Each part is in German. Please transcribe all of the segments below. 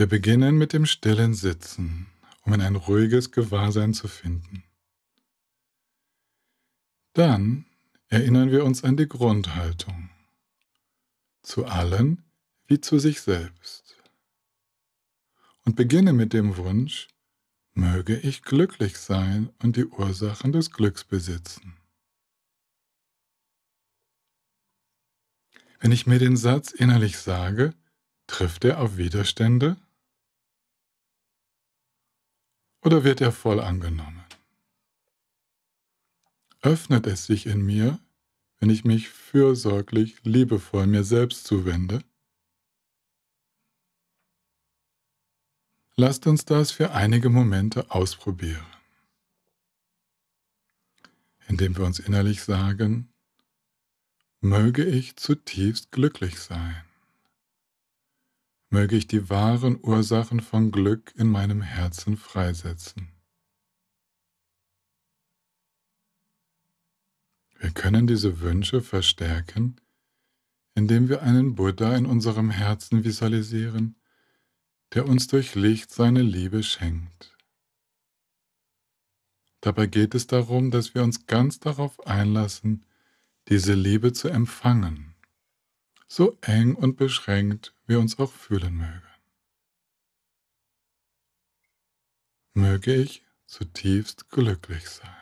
Wir beginnen mit dem stillen Sitzen, um in ein ruhiges Gewahrsein zu finden. Dann erinnern wir uns an die Grundhaltung. Zu allen wie zu sich selbst. Und beginne mit dem Wunsch, möge ich glücklich sein und die Ursachen des Glücks besitzen. Wenn ich mir den Satz innerlich sage, trifft er auf Widerstände? oder wird er voll angenommen? Öffnet es sich in mir, wenn ich mich fürsorglich, liebevoll mir selbst zuwende? Lasst uns das für einige Momente ausprobieren, indem wir uns innerlich sagen, möge ich zutiefst glücklich sein möge ich die wahren Ursachen von Glück in meinem Herzen freisetzen. Wir können diese Wünsche verstärken, indem wir einen Buddha in unserem Herzen visualisieren, der uns durch Licht seine Liebe schenkt. Dabei geht es darum, dass wir uns ganz darauf einlassen, diese Liebe zu empfangen so eng und beschränkt wir uns auch fühlen mögen. Möge ich zutiefst glücklich sein.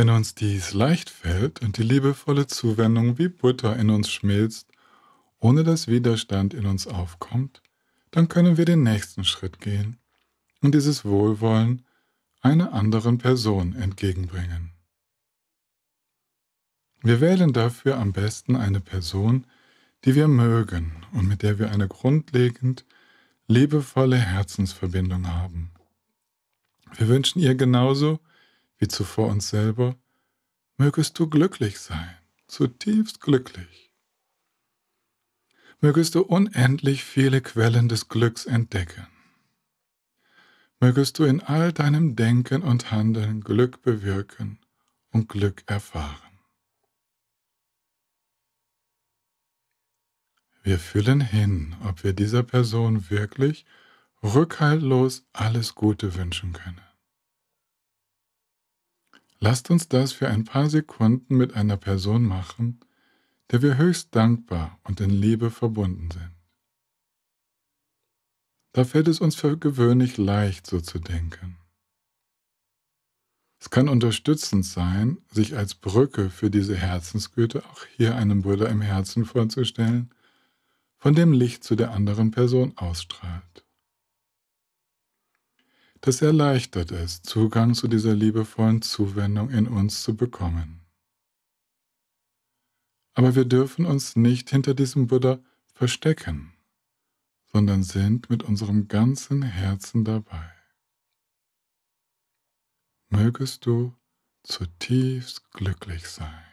Wenn uns dies leicht fällt und die liebevolle Zuwendung wie Butter in uns schmilzt, ohne dass Widerstand in uns aufkommt, dann können wir den nächsten Schritt gehen und dieses Wohlwollen einer anderen Person entgegenbringen. Wir wählen dafür am besten eine Person, die wir mögen und mit der wir eine grundlegend liebevolle Herzensverbindung haben. Wir wünschen ihr genauso wie zuvor uns selber, mögest du glücklich sein, zutiefst glücklich. Mögest du unendlich viele Quellen des Glücks entdecken. Mögest du in all deinem Denken und Handeln Glück bewirken und Glück erfahren. Wir fühlen hin, ob wir dieser Person wirklich rückhaltlos alles Gute wünschen können. Lasst uns das für ein paar Sekunden mit einer Person machen, der wir höchst dankbar und in Liebe verbunden sind. Da fällt es uns für gewöhnlich leicht, so zu denken. Es kann unterstützend sein, sich als Brücke für diese Herzensgüte auch hier einen Buddha im Herzen vorzustellen, von dem Licht zu der anderen Person ausstrahlt das erleichtert es, Zugang zu dieser liebevollen Zuwendung in uns zu bekommen. Aber wir dürfen uns nicht hinter diesem Buddha verstecken, sondern sind mit unserem ganzen Herzen dabei. Mögest du zutiefst glücklich sein.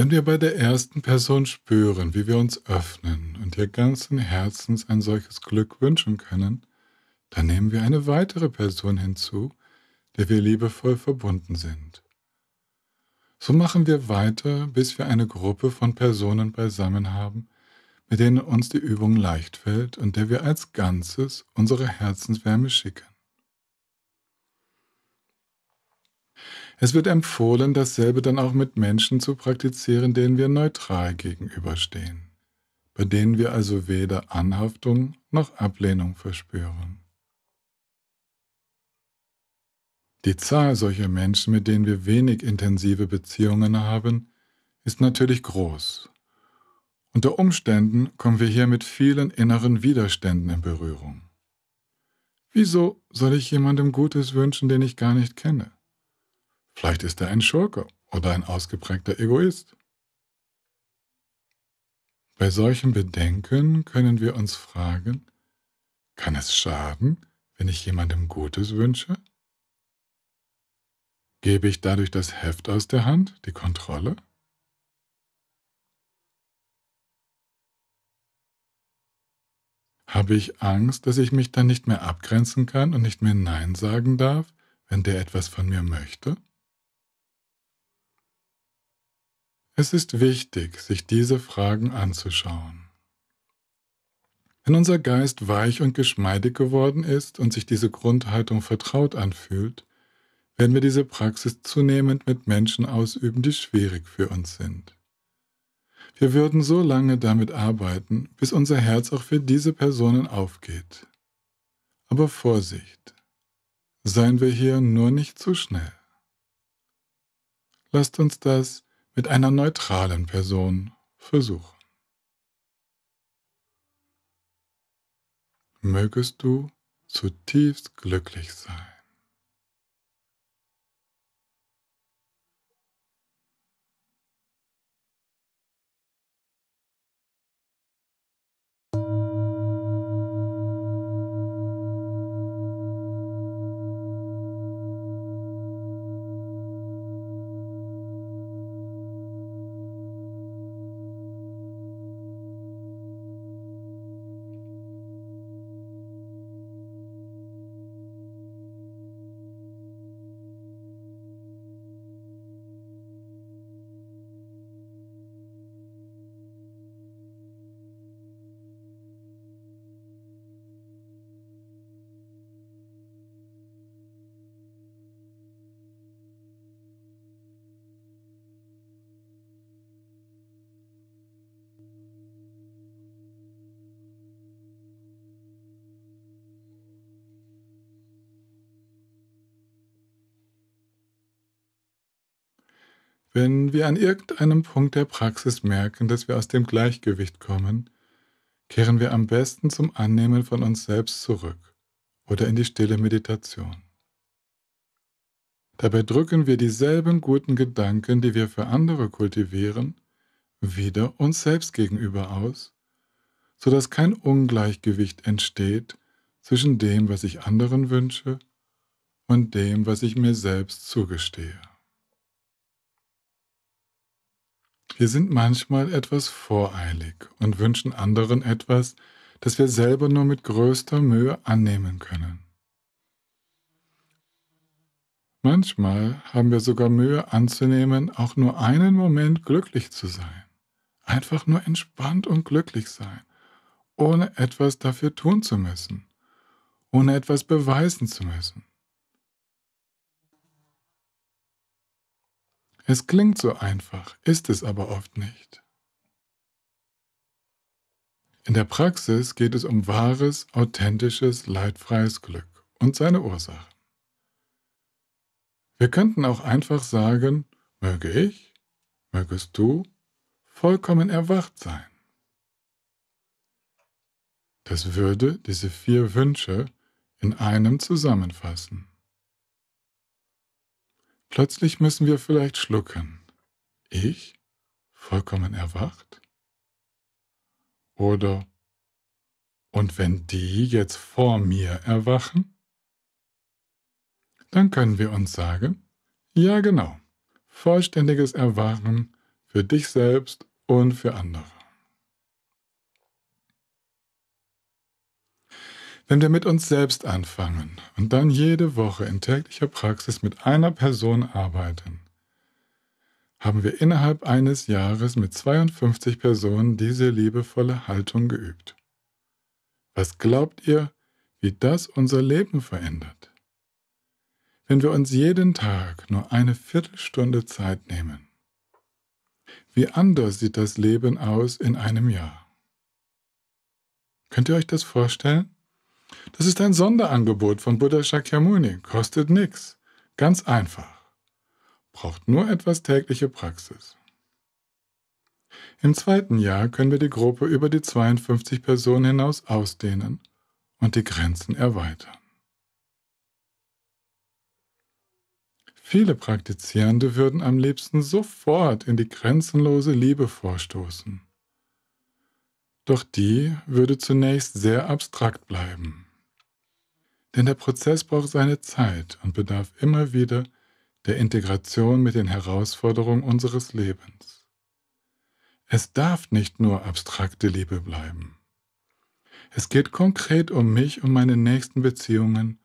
Wenn wir bei der ersten Person spüren, wie wir uns öffnen und ihr ganzen Herzens ein solches Glück wünschen können, dann nehmen wir eine weitere Person hinzu, der wir liebevoll verbunden sind. So machen wir weiter, bis wir eine Gruppe von Personen beisammen haben, mit denen uns die Übung leicht fällt und der wir als Ganzes unsere Herzenswärme schicken. Es wird empfohlen, dasselbe dann auch mit Menschen zu praktizieren, denen wir neutral gegenüberstehen, bei denen wir also weder Anhaftung noch Ablehnung verspüren. Die Zahl solcher Menschen, mit denen wir wenig intensive Beziehungen haben, ist natürlich groß. Unter Umständen kommen wir hier mit vielen inneren Widerständen in Berührung. Wieso soll ich jemandem Gutes wünschen, den ich gar nicht kenne? Vielleicht ist er ein Schurke oder ein ausgeprägter Egoist. Bei solchen Bedenken können wir uns fragen, kann es schaden, wenn ich jemandem Gutes wünsche? Gebe ich dadurch das Heft aus der Hand, die Kontrolle? Habe ich Angst, dass ich mich dann nicht mehr abgrenzen kann und nicht mehr Nein sagen darf, wenn der etwas von mir möchte? Es ist wichtig, sich diese Fragen anzuschauen. Wenn unser Geist weich und geschmeidig geworden ist und sich diese Grundhaltung vertraut anfühlt, werden wir diese Praxis zunehmend mit Menschen ausüben, die schwierig für uns sind. Wir würden so lange damit arbeiten, bis unser Herz auch für diese Personen aufgeht. Aber Vorsicht, seien wir hier nur nicht zu schnell. Lasst uns das mit einer neutralen Person versuchen. Mögest du zutiefst glücklich sein. Wenn wir an irgendeinem Punkt der Praxis merken, dass wir aus dem Gleichgewicht kommen, kehren wir am besten zum Annehmen von uns selbst zurück oder in die stille Meditation. Dabei drücken wir dieselben guten Gedanken, die wir für andere kultivieren, wieder uns selbst gegenüber aus, sodass kein Ungleichgewicht entsteht zwischen dem, was ich anderen wünsche und dem, was ich mir selbst zugestehe. Wir sind manchmal etwas voreilig und wünschen anderen etwas, das wir selber nur mit größter Mühe annehmen können. Manchmal haben wir sogar Mühe anzunehmen, auch nur einen Moment glücklich zu sein. Einfach nur entspannt und glücklich sein, ohne etwas dafür tun zu müssen, ohne etwas beweisen zu müssen. Es klingt so einfach, ist es aber oft nicht. In der Praxis geht es um wahres, authentisches, leidfreies Glück und seine Ursachen. Wir könnten auch einfach sagen, möge ich, mögest du vollkommen erwacht sein. Das würde diese vier Wünsche in einem zusammenfassen. Plötzlich müssen wir vielleicht schlucken. Ich? Vollkommen erwacht? Oder und wenn die jetzt vor mir erwachen? Dann können wir uns sagen, ja genau, vollständiges Erwachen für dich selbst und für andere. Wenn wir mit uns selbst anfangen und dann jede Woche in täglicher Praxis mit einer Person arbeiten, haben wir innerhalb eines Jahres mit 52 Personen diese liebevolle Haltung geübt. Was glaubt ihr, wie das unser Leben verändert? Wenn wir uns jeden Tag nur eine Viertelstunde Zeit nehmen, wie anders sieht das Leben aus in einem Jahr? Könnt ihr euch das vorstellen? Das ist ein Sonderangebot von Buddha Shakyamuni, kostet nichts. Ganz einfach. Braucht nur etwas tägliche Praxis. Im zweiten Jahr können wir die Gruppe über die 52 Personen hinaus ausdehnen und die Grenzen erweitern. Viele Praktizierende würden am liebsten sofort in die grenzenlose Liebe vorstoßen. Doch die würde zunächst sehr abstrakt bleiben. Denn der Prozess braucht seine Zeit und bedarf immer wieder der Integration mit den Herausforderungen unseres Lebens. Es darf nicht nur abstrakte Liebe bleiben. Es geht konkret um mich und meine nächsten Beziehungen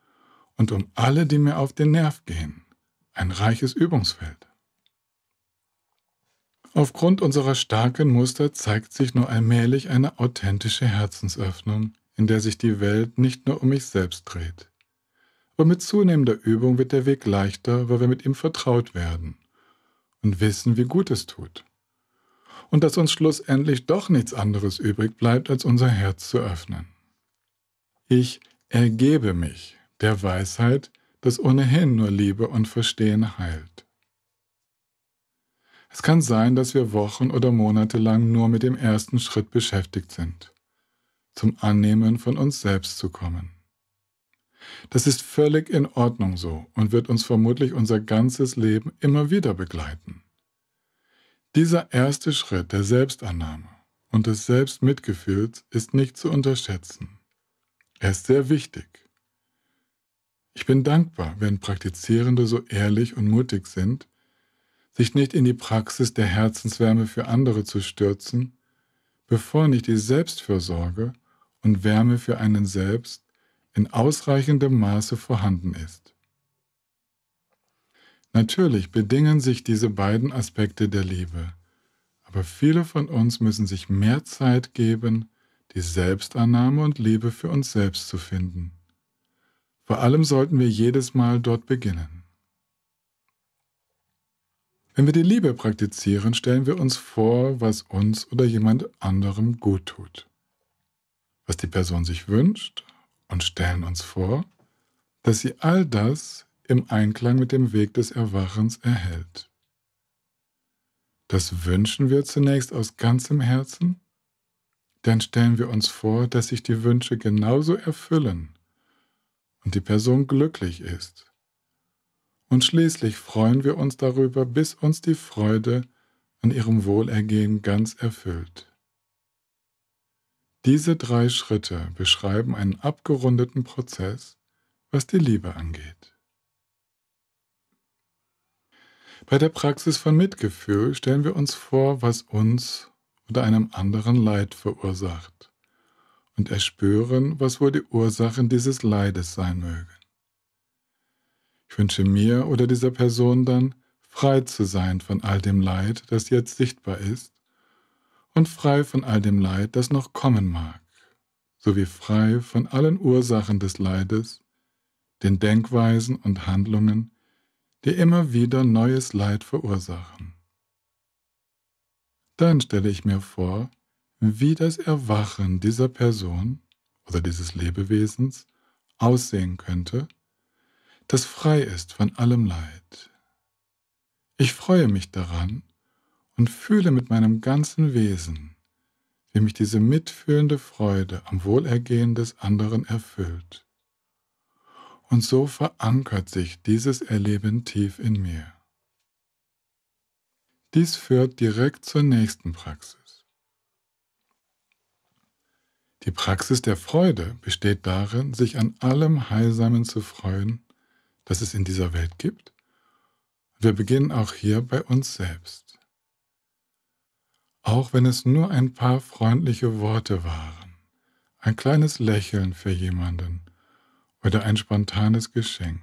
und um alle, die mir auf den Nerv gehen. Ein reiches Übungsfeld. Aufgrund unserer starken Muster zeigt sich nur allmählich eine authentische Herzensöffnung, in der sich die Welt nicht nur um mich selbst dreht. Und mit zunehmender Übung wird der Weg leichter, weil wir mit ihm vertraut werden und wissen, wie gut es tut. Und dass uns schlussendlich doch nichts anderes übrig bleibt, als unser Herz zu öffnen. Ich ergebe mich der Weisheit, dass ohnehin nur Liebe und Verstehen heilt. Es kann sein, dass wir Wochen oder Monate lang nur mit dem ersten Schritt beschäftigt sind, zum Annehmen von uns selbst zu kommen. Das ist völlig in Ordnung so und wird uns vermutlich unser ganzes Leben immer wieder begleiten. Dieser erste Schritt der Selbstannahme und des Selbstmitgefühls ist nicht zu unterschätzen. Er ist sehr wichtig. Ich bin dankbar, wenn Praktizierende so ehrlich und mutig sind, sich nicht in die Praxis der Herzenswärme für andere zu stürzen, bevor nicht die Selbstfürsorge und Wärme für einen selbst in ausreichendem Maße vorhanden ist. Natürlich bedingen sich diese beiden Aspekte der Liebe, aber viele von uns müssen sich mehr Zeit geben, die Selbstannahme und Liebe für uns selbst zu finden. Vor allem sollten wir jedes Mal dort beginnen. Wenn wir die Liebe praktizieren, stellen wir uns vor, was uns oder jemand anderem gut tut, was die Person sich wünscht und stellen uns vor, dass sie all das im Einklang mit dem Weg des Erwachens erhält. Das wünschen wir zunächst aus ganzem Herzen, dann stellen wir uns vor, dass sich die Wünsche genauso erfüllen und die Person glücklich ist und schließlich freuen wir uns darüber, bis uns die Freude an ihrem Wohlergehen ganz erfüllt. Diese drei Schritte beschreiben einen abgerundeten Prozess, was die Liebe angeht. Bei der Praxis von Mitgefühl stellen wir uns vor, was uns oder einem anderen Leid verursacht und erspüren, was wohl die Ursachen dieses Leides sein möge. Ich wünsche mir oder dieser Person dann, frei zu sein von all dem Leid, das jetzt sichtbar ist, und frei von all dem Leid, das noch kommen mag, sowie frei von allen Ursachen des Leides, den Denkweisen und Handlungen, die immer wieder neues Leid verursachen. Dann stelle ich mir vor, wie das Erwachen dieser Person oder dieses Lebewesens aussehen könnte, das frei ist von allem Leid. Ich freue mich daran und fühle mit meinem ganzen Wesen, wie mich diese mitfühlende Freude am Wohlergehen des anderen erfüllt. Und so verankert sich dieses Erleben tief in mir. Dies führt direkt zur nächsten Praxis. Die Praxis der Freude besteht darin, sich an allem Heilsamen zu freuen, das es in dieser Welt gibt. Wir beginnen auch hier bei uns selbst. Auch wenn es nur ein paar freundliche Worte waren, ein kleines Lächeln für jemanden oder ein spontanes Geschenk.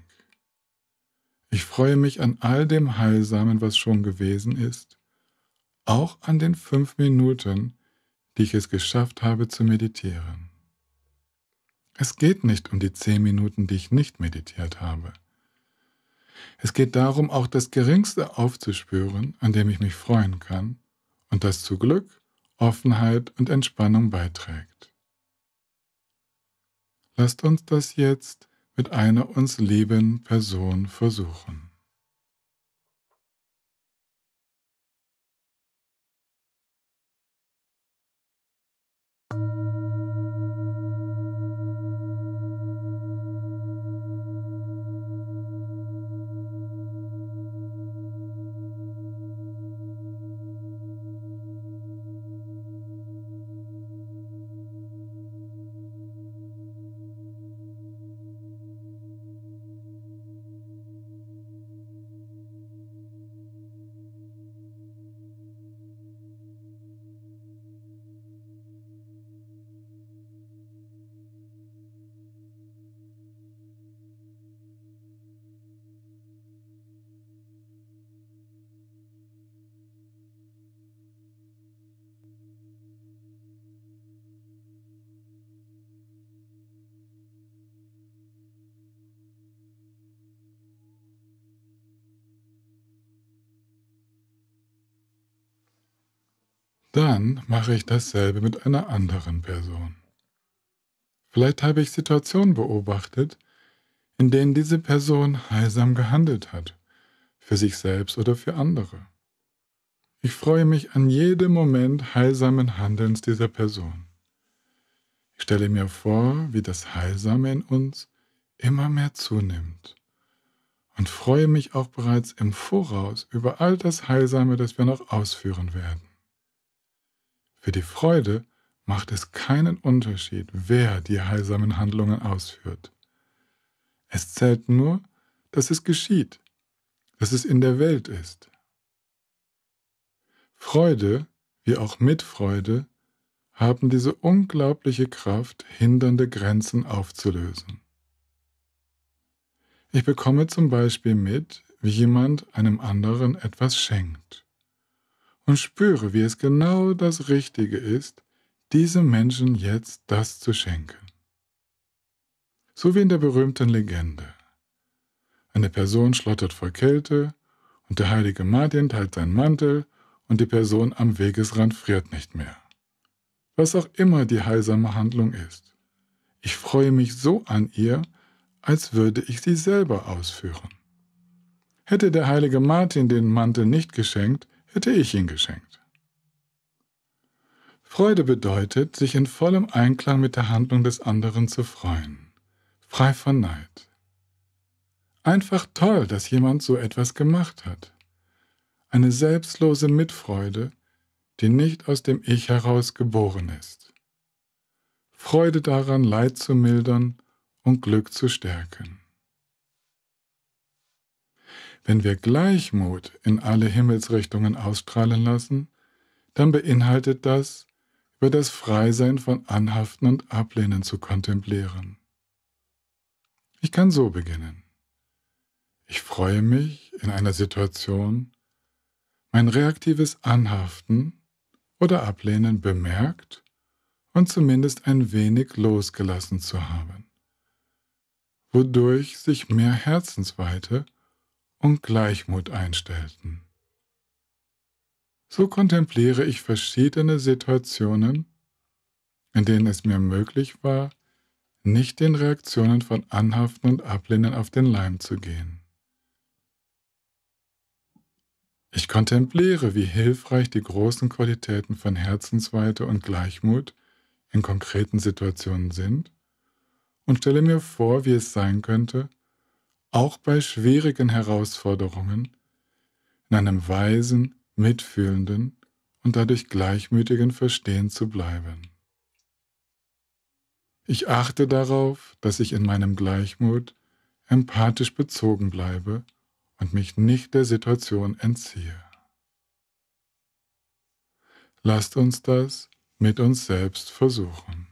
Ich freue mich an all dem Heilsamen, was schon gewesen ist, auch an den fünf Minuten, die ich es geschafft habe zu meditieren. Es geht nicht um die zehn Minuten, die ich nicht meditiert habe. Es geht darum, auch das Geringste aufzuspüren, an dem ich mich freuen kann und das zu Glück, Offenheit und Entspannung beiträgt. Lasst uns das jetzt mit einer uns lieben Person versuchen. dann mache ich dasselbe mit einer anderen Person. Vielleicht habe ich Situationen beobachtet, in denen diese Person heilsam gehandelt hat, für sich selbst oder für andere. Ich freue mich an jedem Moment heilsamen Handelns dieser Person. Ich stelle mir vor, wie das Heilsame in uns immer mehr zunimmt und freue mich auch bereits im Voraus über all das Heilsame, das wir noch ausführen werden. Für die Freude macht es keinen Unterschied, wer die heilsamen Handlungen ausführt. Es zählt nur, dass es geschieht, dass es in der Welt ist. Freude, wie auch Mitfreude, haben diese unglaubliche Kraft, hindernde Grenzen aufzulösen. Ich bekomme zum Beispiel mit, wie jemand einem anderen etwas schenkt und spüre, wie es genau das Richtige ist, diesem Menschen jetzt das zu schenken. So wie in der berühmten Legende. Eine Person schlottert vor Kälte und der heilige Martin teilt seinen Mantel und die Person am Wegesrand friert nicht mehr. Was auch immer die heilsame Handlung ist. Ich freue mich so an ihr, als würde ich sie selber ausführen. Hätte der heilige Martin den Mantel nicht geschenkt, hätte ich ihn geschenkt. Freude bedeutet, sich in vollem Einklang mit der Handlung des anderen zu freuen, frei von Neid. Einfach toll, dass jemand so etwas gemacht hat. Eine selbstlose Mitfreude, die nicht aus dem Ich heraus geboren ist. Freude daran, Leid zu mildern und Glück zu stärken. Wenn wir Gleichmut in alle Himmelsrichtungen ausstrahlen lassen, dann beinhaltet das, über das Freisein von Anhaften und Ablehnen zu kontemplieren. Ich kann so beginnen. Ich freue mich in einer Situation, mein reaktives Anhaften oder Ablehnen bemerkt und zumindest ein wenig losgelassen zu haben, wodurch sich mehr Herzensweite und Gleichmut einstellten. So kontempliere ich verschiedene Situationen, in denen es mir möglich war, nicht den Reaktionen von Anhaften und Ablehnen auf den Leim zu gehen. Ich kontempliere, wie hilfreich die großen Qualitäten von Herzensweite und Gleichmut in konkreten Situationen sind und stelle mir vor, wie es sein könnte, auch bei schwierigen Herausforderungen, in einem weisen, mitfühlenden und dadurch gleichmütigen Verstehen zu bleiben. Ich achte darauf, dass ich in meinem Gleichmut empathisch bezogen bleibe und mich nicht der Situation entziehe. Lasst uns das mit uns selbst versuchen.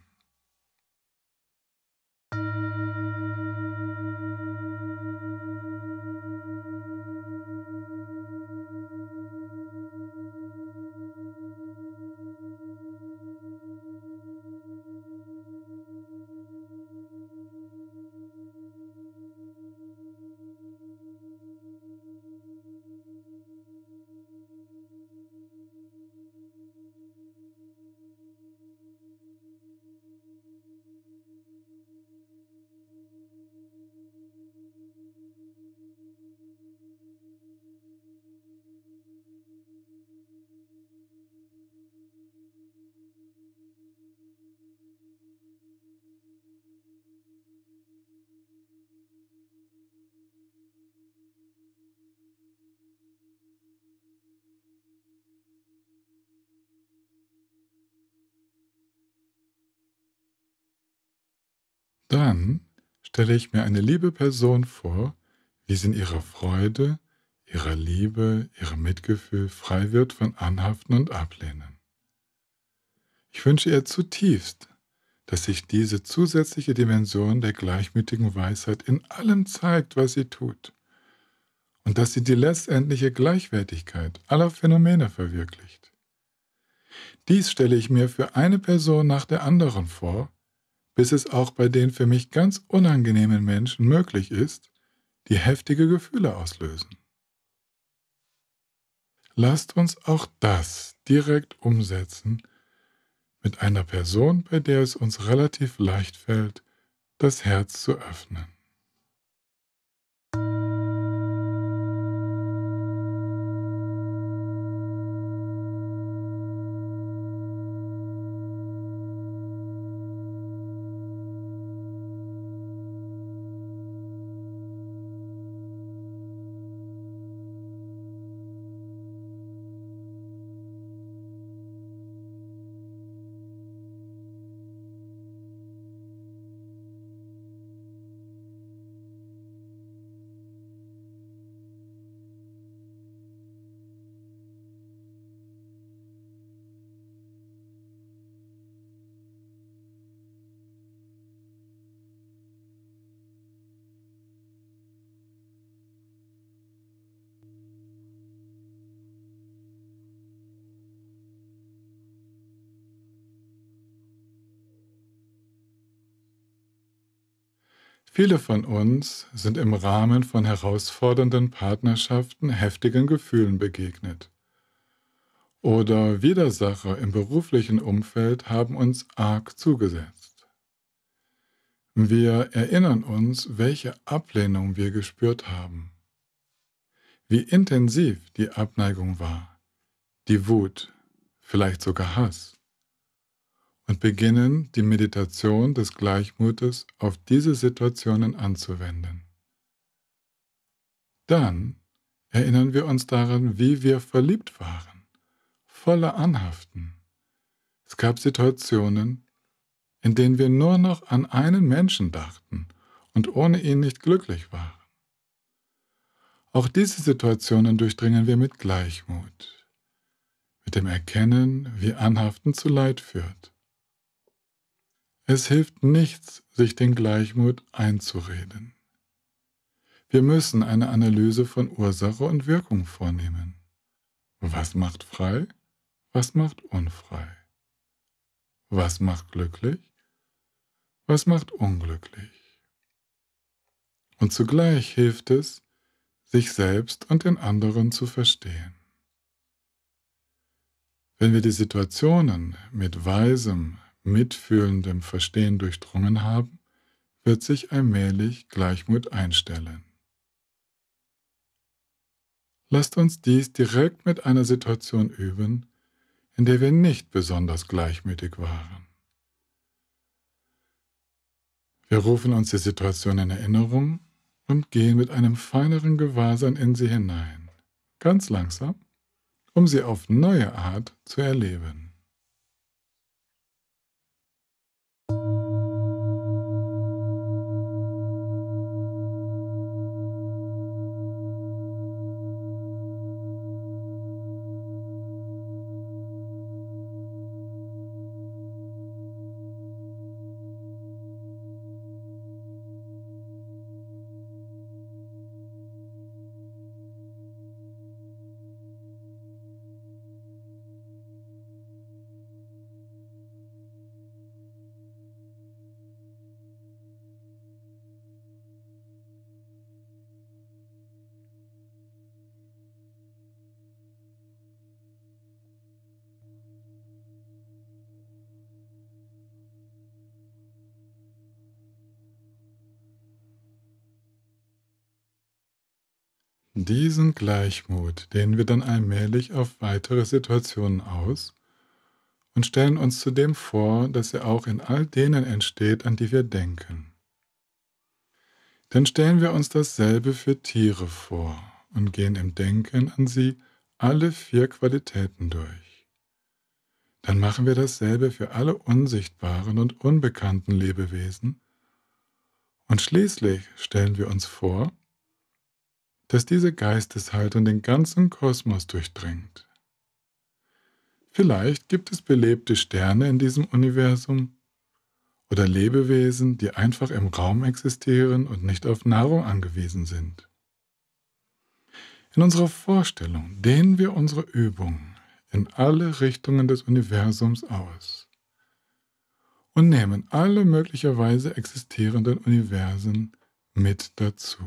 Dann stelle ich mir eine liebe Person vor, wie sie in ihrer Freude, ihrer Liebe, ihrem Mitgefühl frei wird von Anhaften und Ablehnen. Ich wünsche ihr zutiefst, dass sich diese zusätzliche Dimension der gleichmütigen Weisheit in allem zeigt, was sie tut, und dass sie die letztendliche Gleichwertigkeit aller Phänomene verwirklicht. Dies stelle ich mir für eine Person nach der anderen vor, bis es auch bei den für mich ganz unangenehmen Menschen möglich ist, die heftige Gefühle auslösen. Lasst uns auch das direkt umsetzen mit einer Person, bei der es uns relativ leicht fällt, das Herz zu öffnen. Viele von uns sind im Rahmen von herausfordernden Partnerschaften heftigen Gefühlen begegnet. Oder Widersacher im beruflichen Umfeld haben uns arg zugesetzt. Wir erinnern uns, welche Ablehnung wir gespürt haben, wie intensiv die Abneigung war, die Wut, vielleicht sogar Hass und beginnen die Meditation des Gleichmutes auf diese Situationen anzuwenden. Dann erinnern wir uns daran, wie wir verliebt waren, voller Anhaften. Es gab Situationen, in denen wir nur noch an einen Menschen dachten und ohne ihn nicht glücklich waren. Auch diese Situationen durchdringen wir mit Gleichmut, mit dem Erkennen, wie Anhaften zu Leid führt es hilft nichts, sich den Gleichmut einzureden. Wir müssen eine Analyse von Ursache und Wirkung vornehmen. Was macht frei? Was macht unfrei? Was macht glücklich? Was macht unglücklich? Und zugleich hilft es, sich selbst und den anderen zu verstehen. Wenn wir die Situationen mit weisem, mitfühlendem Verstehen durchdrungen haben, wird sich allmählich Gleichmut einstellen. Lasst uns dies direkt mit einer Situation üben, in der wir nicht besonders gleichmütig waren. Wir rufen uns die Situation in Erinnerung und gehen mit einem feineren Gewahrsein in sie hinein, ganz langsam, um sie auf neue Art zu erleben. Diesen Gleichmut dehnen wir dann allmählich auf weitere Situationen aus und stellen uns zudem vor, dass er auch in all denen entsteht, an die wir denken. Dann stellen wir uns dasselbe für Tiere vor und gehen im Denken an sie alle vier Qualitäten durch. Dann machen wir dasselbe für alle unsichtbaren und unbekannten Lebewesen und schließlich stellen wir uns vor, dass diese Geisteshaltung den ganzen Kosmos durchdringt. Vielleicht gibt es belebte Sterne in diesem Universum oder Lebewesen, die einfach im Raum existieren und nicht auf Nahrung angewiesen sind. In unserer Vorstellung dehnen wir unsere Übung in alle Richtungen des Universums aus und nehmen alle möglicherweise existierenden Universen mit dazu.